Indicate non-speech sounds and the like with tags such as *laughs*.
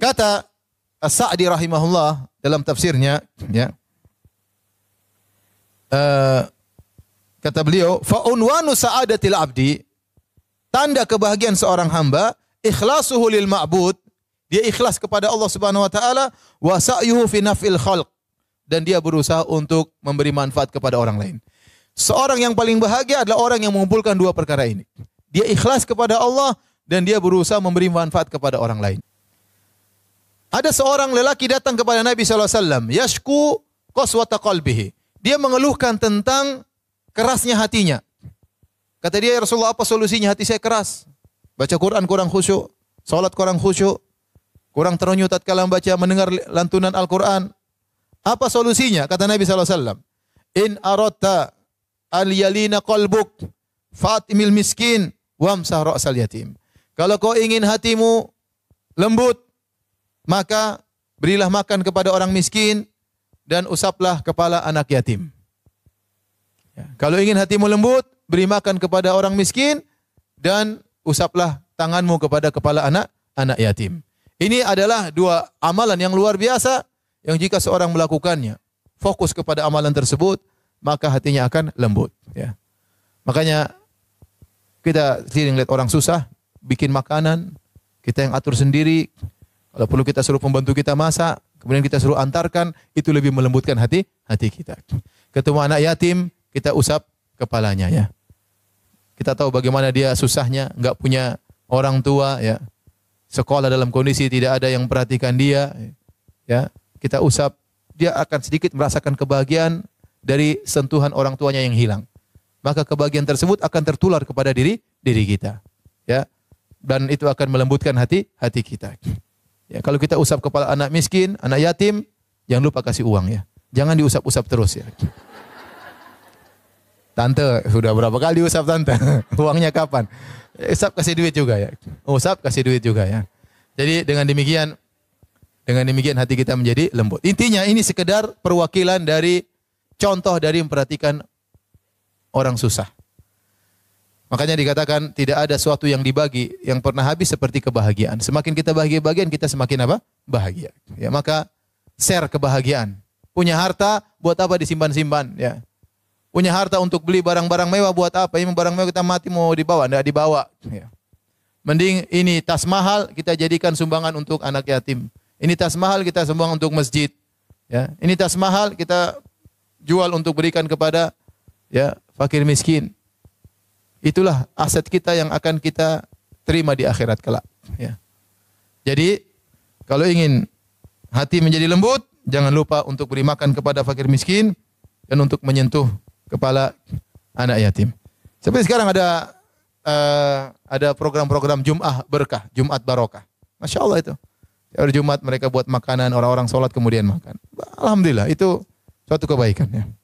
Kata As-Sa'di rahimahullah dalam tafsirnya ya. Uh, kata beliau, fa unwanu sa'adatil abdi tanda kebahagiaan seorang hamba ikhlasuhu lil ma'bud dia ikhlas kepada Allah Subhanahu wa taala wa sa'yuhu fi naf'il khalq dan dia berusaha untuk memberi manfaat kepada orang lain. Seorang yang paling bahagia adalah orang yang mengumpulkan dua perkara ini. Dia ikhlas kepada Allah dan dia berusaha memberi manfaat kepada orang lain. Ada seorang lelaki datang kepada Nabi SAW. Yashku koswata qalbihi. Dia mengeluhkan tentang kerasnya hatinya. Kata dia, ya Rasulullah apa solusinya? Hati saya keras. Baca Quran kurang khusyuk. Salat kurang khusyuk. Kurang terenyuh tatkala membaca mendengar lantunan Al-Quran. Apa solusinya? Kata Nabi SAW. In aratta al yalina qalbuk fatimil miskin wamsah ra'sal yatim. Kalau kau ingin hatimu lembut, maka berilah makan kepada orang miskin dan usaplah kepala anak yatim. Ya. Kalau ingin hatimu lembut, beri makan kepada orang miskin dan usaplah tanganmu kepada kepala anak anak yatim. Ini adalah dua amalan yang luar biasa yang jika seorang melakukannya, fokus kepada amalan tersebut, maka hatinya akan lembut, ya. Makanya kita sering lihat orang susah bikin makanan, kita yang atur sendiri, kalau perlu kita suruh pembantu kita masak, kemudian kita suruh antarkan, itu lebih melembutkan hati hati kita. Ketemu anak yatim, kita usap kepalanya ya. Kita tahu bagaimana dia susahnya, nggak punya orang tua ya. Sekolah dalam kondisi tidak ada yang perhatikan dia ya. Kita usap, dia akan sedikit merasakan kebahagiaan dari sentuhan orang tuanya yang hilang. Maka kebahagiaan tersebut akan tertular kepada diri diri kita. Ya. Dan itu akan melembutkan hati hati kita. Ya, kalau kita usap kepala anak miskin, anak yatim, jangan lupa kasih uang ya. Jangan diusap-usap terus ya. Tante, sudah berapa kali diusap tante? *laughs* Uangnya kapan? Eh, usap kasih duit juga ya. Oh, usap kasih duit juga ya. Jadi dengan demikian dengan demikian hati kita menjadi lembut. Intinya ini sekedar perwakilan dari contoh dari memperhatikan orang susah. Makanya dikatakan tidak ada sesuatu yang dibagi yang pernah habis seperti kebahagiaan. Semakin kita bahagia bagian kita semakin apa? Bahagia. Ya maka share kebahagiaan. Punya harta buat apa disimpan-simpan ya. Punya harta untuk beli barang-barang mewah buat apa? Ini barang mewah kita mati mau dibawa, enggak dibawa ya. Mending ini tas mahal kita jadikan sumbangan untuk anak yatim. Ini tas mahal kita sumbang untuk masjid. Ya, ini tas mahal kita jual untuk berikan kepada ya fakir miskin itulah aset kita yang akan kita terima di akhirat kelak. Ya. Jadi kalau ingin hati menjadi lembut, jangan lupa untuk beri makan kepada fakir miskin dan untuk menyentuh kepala anak yatim. Seperti sekarang ada uh, ada program-program Jum'ah berkah, Jumat barokah. Masya Allah itu. Hari Jumat mereka buat makanan, orang-orang sholat kemudian makan. Alhamdulillah itu suatu kebaikan ya.